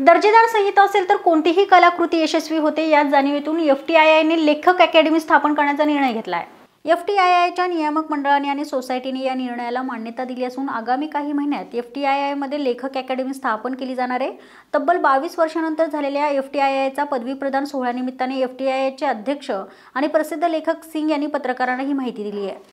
दर्जेदार संहिता असेल तर कोणतीही कलाकृती यशस्वी होते या जाणीवेतून एफ टी आय आयने लेखक अकॅडमी स्थापन करण्याचा निर्णय घेतला आहे एफ टी आय आयच्या नियामक मंडळाने आणि सोसायटीने या निर्णयाला मान्यता दिली असून आगामी काही महिन्यात एफ टी आय आयमध्ये लेखक अकॅडमी स्थापन केली जाणार आहे तब्बल बावीस वर्षानंतर झालेल्या एफ टी आय आयचा पदवीप्रदान सोहळ्यानिमित्ताने एफ टी आय आयचे अध्यक्ष आणि प्रसिद्ध लेखक सिंग यांनी पत्रकारांना ही माहिती दिली आहे